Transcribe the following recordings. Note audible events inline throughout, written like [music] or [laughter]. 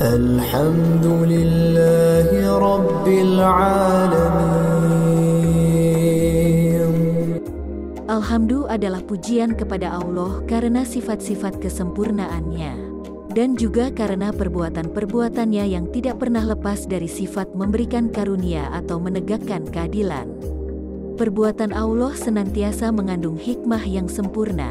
الحمد لله adalah pujian kepada Allah karena sifat-sifat kesempurnaannya dan juga karena perbuatan-perbuatannya yang tidak pernah lepas dari sifat memberikan karunia atau menegakkan keadilan. Perbuatan Allah senantiasa mengandung hikmah yang sempurna.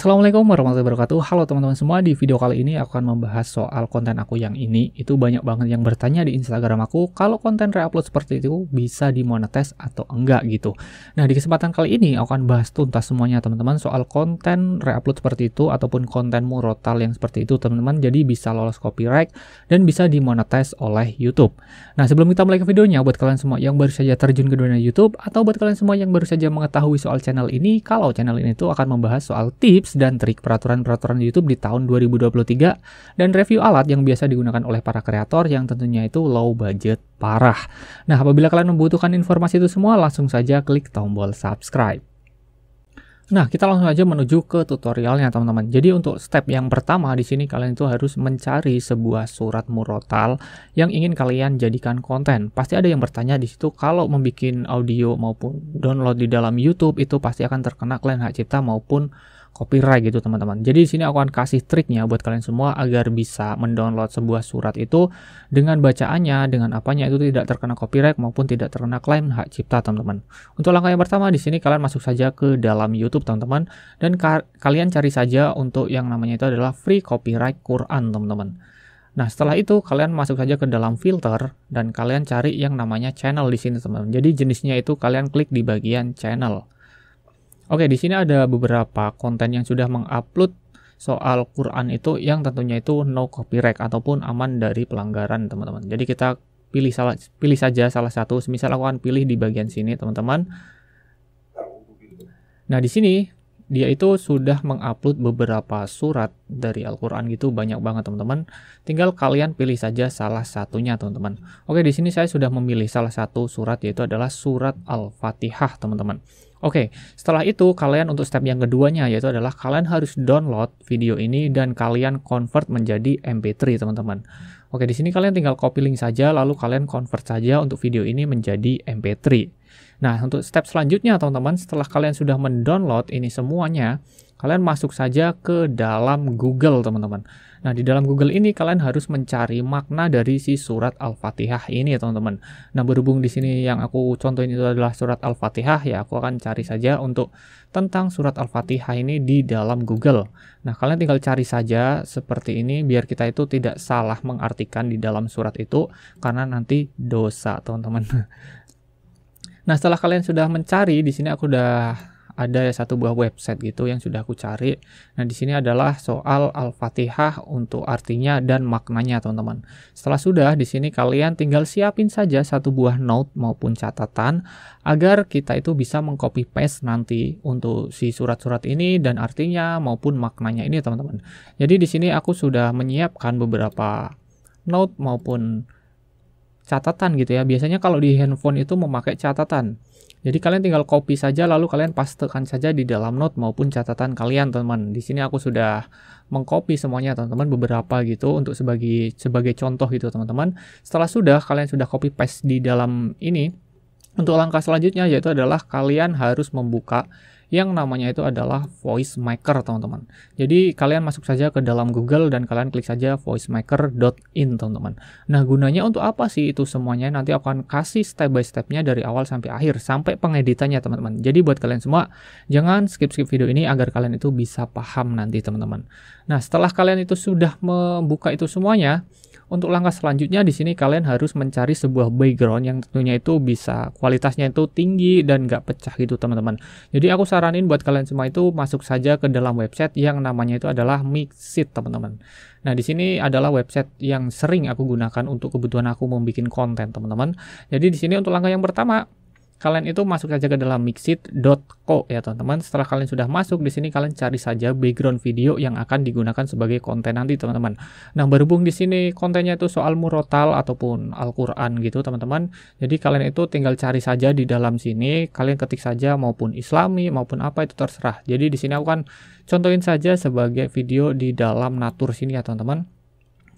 Assalamualaikum warahmatullahi wabarakatuh Halo teman-teman semua di video kali ini aku akan membahas soal konten aku yang ini Itu banyak banget yang bertanya di instagram aku Kalau konten reupload seperti itu bisa dimonetize atau enggak gitu Nah di kesempatan kali ini aku akan bahas tuntas semuanya teman-teman Soal konten reupload seperti itu ataupun konten murotal yang seperti itu teman-teman Jadi bisa lolos copyright dan bisa dimonetize oleh Youtube Nah sebelum kita mulai ke videonya buat kalian semua yang baru saja terjun ke dunia Youtube Atau buat kalian semua yang baru saja mengetahui soal channel ini Kalau channel ini tuh akan membahas soal tips tips dan trik peraturan-peraturan YouTube di tahun 2023 dan review alat yang biasa digunakan oleh para kreator yang tentunya itu low budget parah. Nah, apabila kalian membutuhkan informasi itu semua, langsung saja klik tombol subscribe. Nah, kita langsung aja menuju ke tutorialnya, teman-teman. Jadi, untuk step yang pertama di sini, kalian itu harus mencari sebuah surat murotal yang ingin kalian jadikan konten. Pasti ada yang bertanya di situ, kalau membuat audio maupun download di dalam YouTube, itu pasti akan terkena klien hak cipta maupun copyright gitu teman-teman. Jadi di sini aku akan kasih triknya buat kalian semua agar bisa mendownload sebuah surat itu dengan bacaannya, dengan apanya itu tidak terkena copyright maupun tidak terkena klaim hak cipta teman-teman. Untuk langkah yang pertama di sini kalian masuk saja ke dalam YouTube teman-teman dan ka kalian cari saja untuk yang namanya itu adalah free copyright Quran teman-teman. Nah, setelah itu kalian masuk saja ke dalam filter dan kalian cari yang namanya channel di sini, teman-teman. Jadi jenisnya itu kalian klik di bagian channel. Oke, di sini ada beberapa konten yang sudah mengupload soal Quran itu yang tentunya itu no copyright ataupun aman dari pelanggaran, teman-teman. Jadi kita pilih salah pilih saja salah satu. Semisal aku akan pilih di bagian sini, teman-teman. Nah, di sini dia itu sudah mengupload beberapa surat dari Al-Qur'an gitu banyak banget teman-teman. Tinggal kalian pilih saja salah satunya teman-teman. Oke, di sini saya sudah memilih salah satu surat yaitu adalah surat Al-Fatihah teman-teman. Oke, okay, setelah itu kalian untuk step yang keduanya yaitu adalah kalian harus download video ini dan kalian convert menjadi MP3, teman-teman. Oke, okay, di sini kalian tinggal copy link saja lalu kalian convert saja untuk video ini menjadi MP3. Nah, untuk step selanjutnya teman-teman, setelah kalian sudah mendownload ini semuanya, kalian masuk saja ke dalam Google, teman-teman. Nah, di dalam Google ini kalian harus mencari makna dari si surat Al-Fatihah ini ya, teman-teman. Nah, berhubung di sini yang aku contohin itu adalah surat Al-Fatihah ya, aku akan cari saja untuk tentang surat Al-Fatihah ini di dalam Google. Nah, kalian tinggal cari saja seperti ini biar kita itu tidak salah mengartikan di dalam surat itu karena nanti dosa, teman-teman. [laughs] Nah, setelah kalian sudah mencari di sini aku udah ada satu buah website gitu yang sudah aku cari. Nah, di sini adalah soal Al-Fatihah untuk artinya dan maknanya, teman-teman. Setelah sudah, di sini kalian tinggal siapin saja satu buah note maupun catatan agar kita itu bisa mengcopy paste nanti untuk si surat-surat ini dan artinya maupun maknanya ini, teman-teman. Jadi di sini aku sudah menyiapkan beberapa note maupun catatan gitu ya. Biasanya kalau di handphone itu memakai catatan. Jadi kalian tinggal copy saja lalu kalian pastekan saja di dalam note maupun catatan kalian teman. Di sini aku sudah mengcopy semuanya teman-teman beberapa gitu untuk sebagai sebagai contoh gitu teman-teman. Setelah sudah kalian sudah copy paste di dalam ini untuk langkah selanjutnya yaitu adalah kalian harus membuka yang namanya itu adalah voice maker teman-teman. Jadi kalian masuk saja ke dalam Google dan kalian klik saja voicemaker.in teman-teman. Nah gunanya untuk apa sih itu semuanya nanti akan kasih step by stepnya dari awal sampai akhir sampai pengeditannya teman-teman. Jadi buat kalian semua jangan skip-skip video ini agar kalian itu bisa paham nanti teman-teman. Nah setelah kalian itu sudah membuka itu semuanya untuk langkah selanjutnya di sini kalian harus mencari sebuah background yang tentunya itu bisa kualitasnya itu tinggi dan nggak pecah gitu teman-teman. Jadi aku saranin buat kalian semua itu masuk saja ke dalam website yang namanya itu adalah Mixit teman-teman. Nah di sini adalah website yang sering aku gunakan untuk kebutuhan aku membuat konten teman-teman. Jadi di sini untuk langkah yang pertama kalian itu masuk saja ke dalam mixit.co ya teman-teman. Setelah kalian sudah masuk di sini kalian cari saja background video yang akan digunakan sebagai konten nanti teman-teman. Nah, berhubung di sini kontennya itu soal murotal ataupun Al-Qur'an gitu teman-teman. Jadi kalian itu tinggal cari saja di dalam sini, kalian ketik saja maupun Islami maupun apa itu terserah. Jadi di sini aku kan contohin saja sebagai video di dalam natur sini ya teman-teman.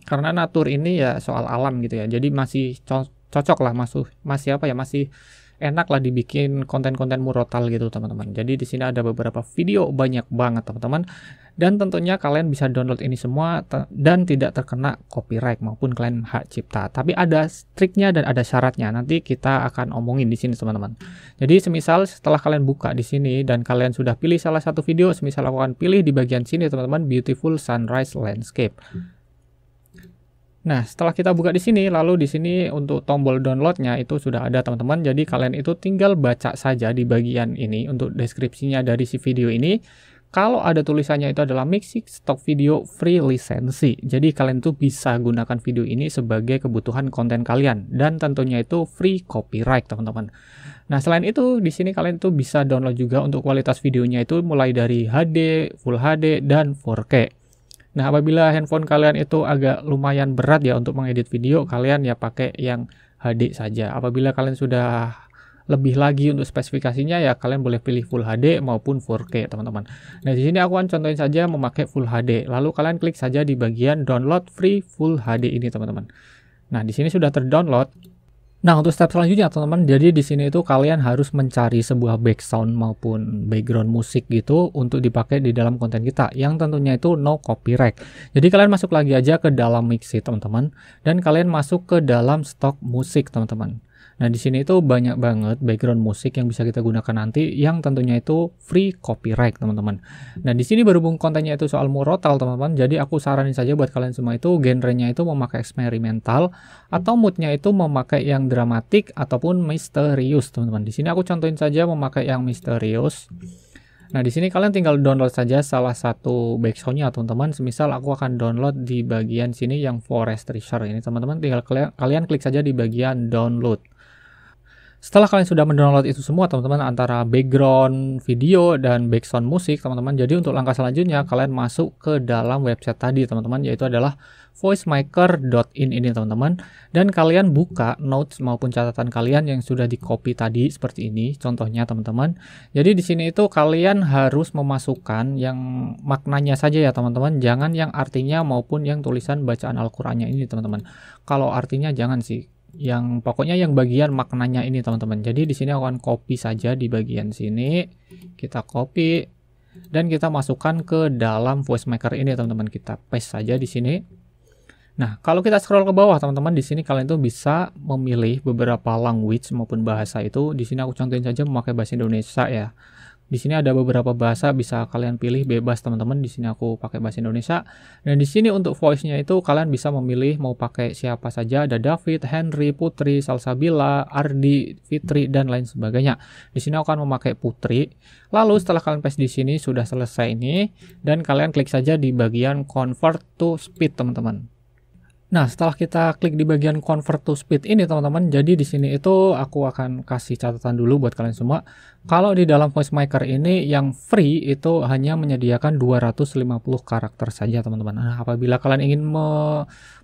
Karena natur ini ya soal alam gitu ya. Jadi masih co cocok lah masuk masih apa ya masih enak lah dibikin konten-konten murotal gitu teman-teman. Jadi di sini ada beberapa video banyak banget teman-teman dan tentunya kalian bisa download ini semua dan tidak terkena copyright maupun kalian hak cipta. Tapi ada triknya dan ada syaratnya. Nanti kita akan omongin di sini teman-teman. Jadi semisal setelah kalian buka di sini dan kalian sudah pilih salah satu video, semisal aku akan pilih di bagian sini teman-teman Beautiful Sunrise Landscape. Nah, setelah kita buka di sini, lalu di sini untuk tombol downloadnya itu sudah ada teman-teman. Jadi kalian itu tinggal baca saja di bagian ini untuk deskripsinya dari si video ini. Kalau ada tulisannya itu adalah Mixik Stock Video Free Lisensi. Jadi kalian tuh bisa gunakan video ini sebagai kebutuhan konten kalian. Dan tentunya itu free copyright teman-teman. Nah selain itu di sini kalian tuh bisa download juga untuk kualitas videonya itu mulai dari HD, Full HD, dan 4K. Nah, apabila handphone kalian itu agak lumayan berat ya untuk mengedit video, kalian ya pakai yang HD saja. Apabila kalian sudah lebih lagi untuk spesifikasinya ya kalian boleh pilih Full HD maupun 4K teman-teman. Nah di sini aku akan contohin saja memakai Full HD. Lalu kalian klik saja di bagian download free Full HD ini teman-teman. Nah di sini sudah terdownload. Nah, untuk step selanjutnya teman-teman, jadi di sini itu kalian harus mencari sebuah background maupun background musik gitu untuk dipakai di dalam konten kita yang tentunya itu no copyright. Jadi kalian masuk lagi aja ke dalam mixi teman-teman dan kalian masuk ke dalam stok musik teman-teman. Nah, di sini itu banyak banget background musik yang bisa kita gunakan nanti yang tentunya itu free copyright, teman-teman. Nah, di sini berhubung kontennya itu soal murotal, teman-teman. Jadi aku saranin saja buat kalian semua itu genrenya itu memakai eksperimental atau moodnya itu memakai yang dramatik ataupun misterius, teman-teman. Di sini aku contohin saja memakai yang misterius. Nah, di sini kalian tinggal download saja salah satu backsoundnya teman-teman. Semisal aku akan download di bagian sini yang Forest Treasure ini, teman-teman. Tinggal kalian klik saja di bagian download. Setelah kalian sudah mendownload itu semua teman-teman antara background video dan background musik teman-teman. Jadi untuk langkah selanjutnya kalian masuk ke dalam website tadi teman-teman yaitu adalah voicemaker.in ini teman-teman dan kalian buka notes maupun catatan kalian yang sudah di copy tadi seperti ini contohnya teman-teman. Jadi di sini itu kalian harus memasukkan yang maknanya saja ya teman-teman, jangan yang artinya maupun yang tulisan bacaan Al-Qur'annya ini teman-teman. Kalau artinya jangan sih yang pokoknya yang bagian maknanya ini teman-teman. Jadi di sini akan copy saja di bagian sini. Kita copy dan kita masukkan ke dalam voice maker ini teman-teman. Kita paste saja di sini. Nah, kalau kita scroll ke bawah teman-teman di sini kalian tuh bisa memilih beberapa language maupun bahasa itu. Di sini aku contohin saja memakai bahasa Indonesia ya. Di sini ada beberapa bahasa bisa kalian pilih bebas teman-teman. Di sini aku pakai bahasa Indonesia. Dan di sini untuk voice-nya itu kalian bisa memilih mau pakai siapa saja. Ada David, Henry, Putri, Salsabila, Ardi, Fitri dan lain sebagainya. Di sini aku akan memakai Putri. Lalu setelah kalian paste di sini sudah selesai ini dan kalian klik saja di bagian convert to speed teman-teman. Nah, setelah kita klik di bagian convert to speed ini, teman-teman, jadi di sini itu aku akan kasih catatan dulu buat kalian semua. Kalau di dalam voice VoiceMaker ini yang free itu hanya menyediakan 250 karakter saja, teman-teman. Nah, apabila kalian ingin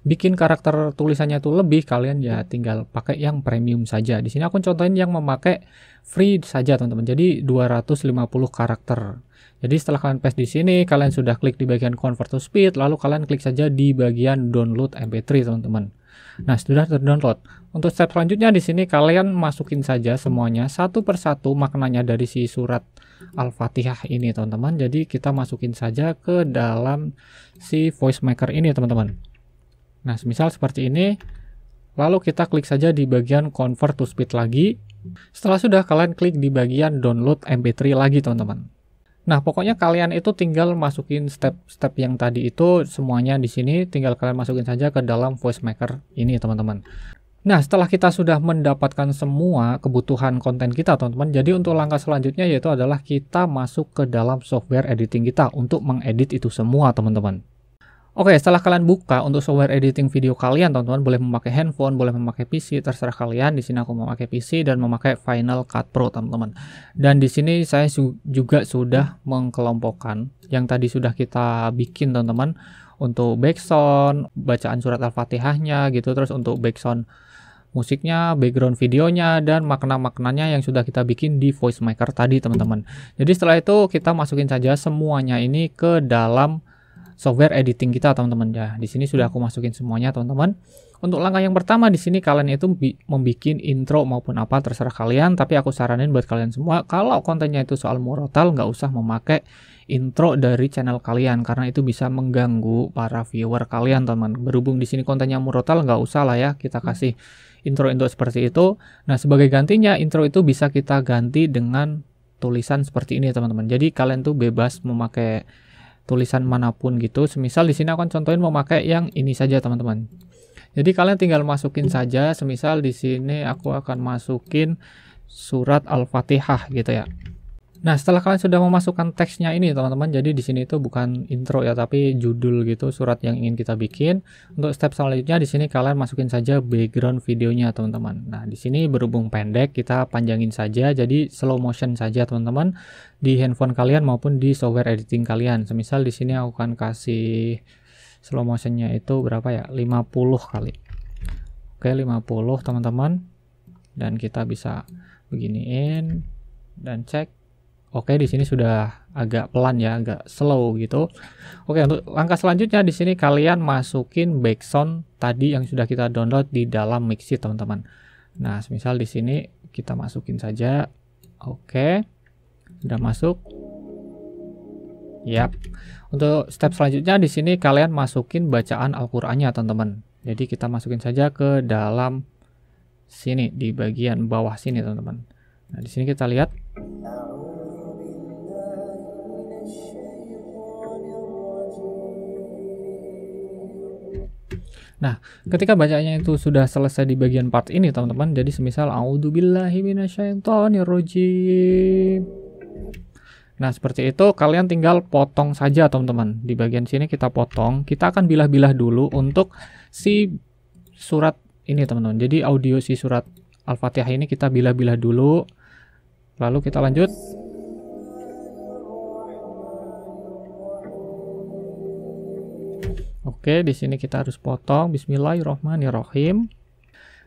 bikin karakter tulisannya itu lebih, kalian ya tinggal pakai yang premium saja. Di sini aku contohin yang memakai free saja, teman-teman. Jadi 250 karakter. Jadi setelah kalian paste di sini, kalian sudah klik di bagian convert to speed, lalu kalian klik saja di bagian download MP3 teman-teman. Nah, sudah terdownload. Untuk step selanjutnya di sini kalian masukin saja semuanya satu persatu maknanya dari si surat Al-Fatihah ini teman-teman. Jadi kita masukin saja ke dalam si voice maker ini teman-teman. Nah, misal seperti ini. Lalu kita klik saja di bagian convert to speed lagi. Setelah sudah kalian klik di bagian download MP3 lagi teman-teman. Nah, pokoknya kalian itu tinggal masukin step-step yang tadi itu semuanya di sini tinggal kalian masukin saja ke dalam voice maker ini, teman-teman. Nah, setelah kita sudah mendapatkan semua kebutuhan konten kita, teman-teman, jadi untuk langkah selanjutnya yaitu adalah kita masuk ke dalam software editing kita untuk mengedit itu semua, teman-teman. Oke, setelah kalian buka untuk software editing video kalian, teman-teman boleh memakai handphone, boleh memakai PC, terserah kalian. Di sini aku memakai PC dan memakai Final Cut Pro, teman-teman. Dan di sini saya su juga sudah mengkelompokkan yang tadi sudah kita bikin, teman-teman, untuk background, bacaan surat Al-Fatihahnya gitu, terus untuk background musiknya, background videonya, dan makna-maknanya yang sudah kita bikin di voice maker tadi teman-teman. Jadi setelah itu kita masukin saja semuanya ini ke dalam software editing kita teman-teman ya. Di sini sudah aku masukin semuanya teman-teman. Untuk langkah yang pertama di sini kalian itu membuat intro maupun apa terserah kalian. Tapi aku saranin buat kalian semua kalau kontennya itu soal murotal nggak usah memakai intro dari channel kalian karena itu bisa mengganggu para viewer kalian teman. Berhubung di sini kontennya murotal nggak usah lah ya kita kasih intro-intro seperti itu. Nah sebagai gantinya intro itu bisa kita ganti dengan tulisan seperti ini teman-teman. Jadi kalian tuh bebas memakai tulisan manapun gitu. Semisal di sini akan contohin memakai yang ini saja teman-teman. Jadi kalian tinggal masukin saja. Semisal di sini aku akan masukin surat Al-Fatihah gitu ya. Nah, setelah kalian sudah memasukkan teksnya ini, teman-teman, jadi di sini itu bukan intro ya, tapi judul gitu, surat yang ingin kita bikin. Untuk step selanjutnya di sini kalian masukin saja background videonya, teman-teman. Nah, di sini berhubung pendek, kita panjangin saja, jadi slow motion saja, teman-teman, di handphone kalian maupun di software editing kalian. Semisal di sini aku akan kasih slow motionnya itu berapa ya? 50 kali. Oke, 50, teman-teman. Dan kita bisa beginiin dan cek Oke, di sini sudah agak pelan ya, agak slow gitu. Oke, untuk langkah selanjutnya di sini kalian masukin background tadi yang sudah kita download di dalam Mixit, teman-teman. Nah, misal di sini kita masukin saja. Oke. Sudah masuk. Yap. Untuk step selanjutnya di sini kalian masukin bacaan Al-Qur'annya, teman-teman. Jadi kita masukin saja ke dalam sini di bagian bawah sini, teman-teman. Nah, di sini kita lihat Nah, hmm. ketika bacanya itu sudah selesai di bagian part ini, teman-teman, jadi semisal auzubillahi Nah, seperti itu kalian tinggal potong saja, teman-teman. Di bagian sini kita potong, kita akan bilah-bilah dulu untuk si surat ini, teman-teman. Jadi audio si surat Al-Fatihah ini kita bilah-bilah dulu. Lalu kita lanjut Oke, di sini kita harus potong. Bismillahirrohmanirrohim.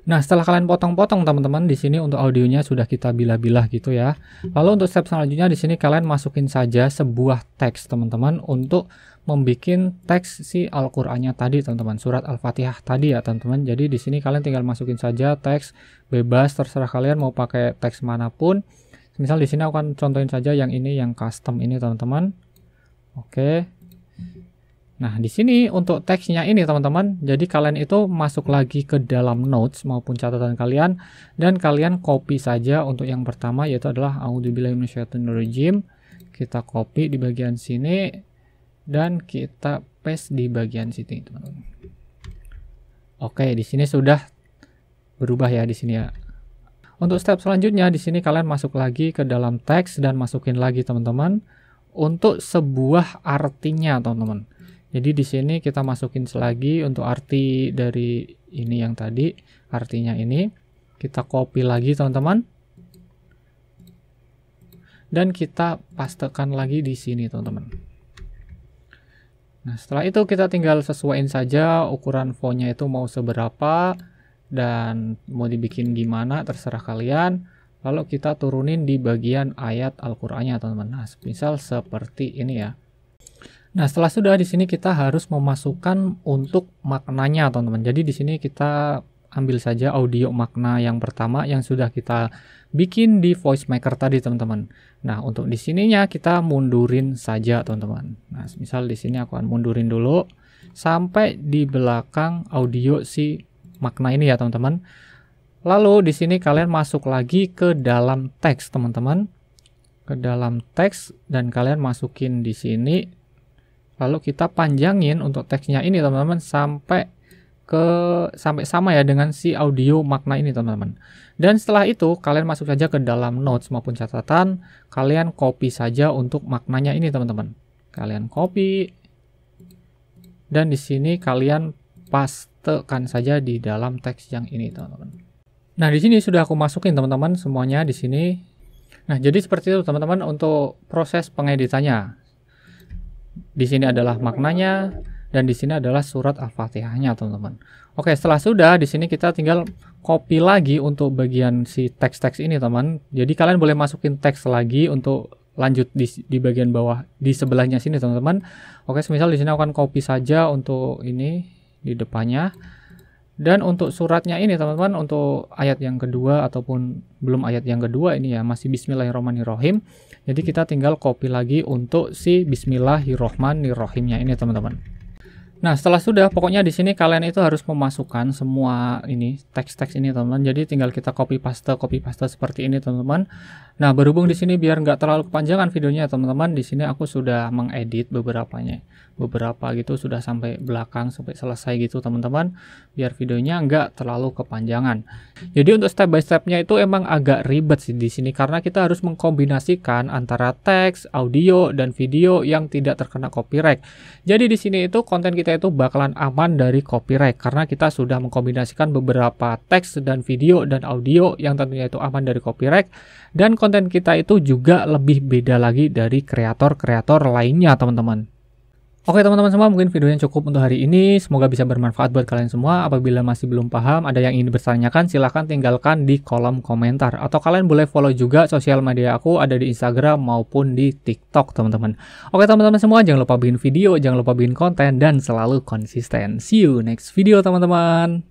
Nah, setelah kalian potong-potong teman-teman, di sini untuk audionya sudah kita bilah-bilah gitu ya. Lalu untuk step selanjutnya di sini kalian masukin saja sebuah teks teman-teman untuk membuat teks si Al-Qur'annya tadi teman-teman, surat Al-Fatihah tadi ya teman-teman. Jadi di sini kalian tinggal masukin saja teks bebas terserah kalian mau pakai teks manapun. Misal di sini aku akan contohin saja yang ini yang custom ini teman-teman. Oke. Nah, di sini untuk teksnya ini teman-teman, jadi kalian itu masuk lagi ke dalam notes maupun catatan kalian dan kalian copy saja untuk yang pertama yaitu adalah audzubillahiminasyaitonirrajim. Kita copy di bagian sini dan kita paste di bagian sini, teman-teman. Oke, di sini sudah berubah ya di sini ya. Untuk step selanjutnya di sini kalian masuk lagi ke dalam teks dan masukin lagi teman-teman untuk sebuah artinya, teman-teman. Jadi di sini kita masukin lagi untuk arti dari ini yang tadi, artinya ini. Kita copy lagi teman-teman. Dan kita pastekan lagi di sini teman-teman. Nah setelah itu kita tinggal sesuaiin saja ukuran fontnya itu mau seberapa dan mau dibikin gimana terserah kalian. Lalu kita turunin di bagian ayat Al-Qur'annya teman-teman. Nah misal seperti ini ya. Nah, setelah sudah di sini kita harus memasukkan untuk maknanya, teman-teman. Jadi di sini kita ambil saja audio makna yang pertama yang sudah kita bikin di voice maker tadi, teman-teman. Nah, untuk di sininya kita mundurin saja, teman-teman. Nah, misal di sini aku akan mundurin dulu sampai di belakang audio si makna ini ya, teman-teman. Lalu di sini kalian masuk lagi ke dalam teks, teman-teman. Ke dalam teks dan kalian masukin di sini lalu kita panjangin untuk teksnya ini teman-teman sampai ke sampai sama ya dengan si audio makna ini teman-teman. Dan setelah itu kalian masuk saja ke dalam notes maupun catatan, kalian copy saja untuk maknanya ini teman-teman. Kalian copy dan di sini kalian pastekan saja di dalam teks yang ini teman-teman. Nah, di sini sudah aku masukin teman-teman semuanya di sini. Nah, jadi seperti itu teman-teman untuk proses pengeditannya. Di sini adalah maknanya dan di sini adalah surat Al-Fatihahnya, teman-teman. Oke, setelah sudah di sini kita tinggal copy lagi untuk bagian si teks-teks ini, teman. Jadi kalian boleh masukin teks lagi untuk lanjut di, di bagian bawah di sebelahnya sini, teman-teman. Oke, semisal di sini akan copy saja untuk ini di depannya. Dan untuk suratnya ini teman-teman untuk ayat yang kedua ataupun belum ayat yang kedua ini ya masih bismillahirrahmanirrahim. Jadi kita tinggal copy lagi untuk si bismillahirrahmanirrahimnya ini teman-teman. Nah, setelah sudah, pokoknya di sini kalian itu harus memasukkan semua ini teks-teks ini, teman-teman. Jadi tinggal kita copy paste, copy paste seperti ini, teman-teman. Nah, berhubung di sini biar nggak terlalu kepanjangan videonya, teman-teman. Di sini aku sudah mengedit beberapanya, beberapa gitu sudah sampai belakang sampai selesai gitu, teman-teman. Biar videonya nggak terlalu kepanjangan. Jadi untuk step by stepnya itu emang agak ribet sih di sini karena kita harus mengkombinasikan antara teks, audio, dan video yang tidak terkena copyright. Jadi di sini itu konten kita kita itu bakalan aman dari copyright karena kita sudah mengkombinasikan beberapa teks dan video dan audio yang tentunya itu aman dari copyright dan konten kita itu juga lebih beda lagi dari kreator-kreator lainnya teman-teman. Oke teman-teman semua, mungkin videonya cukup untuk hari ini. Semoga bisa bermanfaat buat kalian semua. Apabila masih belum paham, ada yang ingin bertanyakan, silahkan tinggalkan di kolom komentar. Atau kalian boleh follow juga sosial media aku, ada di Instagram maupun di TikTok, teman-teman. Oke teman-teman semua, jangan lupa bikin video, jangan lupa bikin konten, dan selalu konsisten. See you next video, teman-teman.